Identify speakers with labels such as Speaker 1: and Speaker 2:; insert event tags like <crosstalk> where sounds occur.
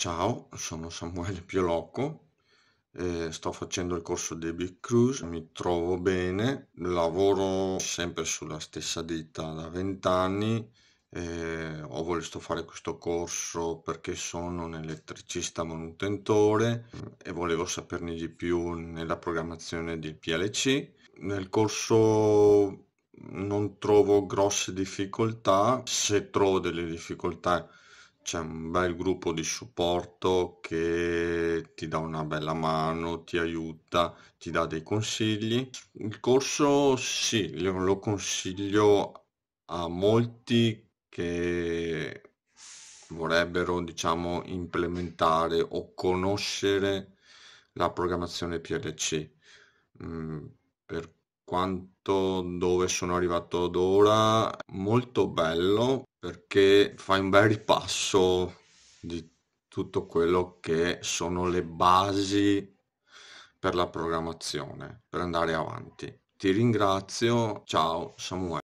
Speaker 1: Ciao, sono Samuele <laughs> Piolocco, eh, sto facendo il corso di Big Cruise, mi trovo bene, lavoro sempre sulla stessa ditta da vent'anni, eh, ho voluto fare questo corso perché sono un elettricista manutentore e volevo saperne di più nella programmazione di PLC. Nel corso non trovo grosse difficoltà, se trovo delle difficoltà c'è un bel gruppo di supporto che ti dà una bella mano, ti aiuta, ti dà dei consigli. Il corso sì, lo consiglio a molti che vorrebbero, diciamo, implementare o conoscere la programmazione PLC. Mm, per quanto dove sono arrivato ad ora, molto bello perché fai un bel ripasso di tutto quello che sono le basi per la programmazione, per andare avanti. Ti ringrazio, ciao Samuele.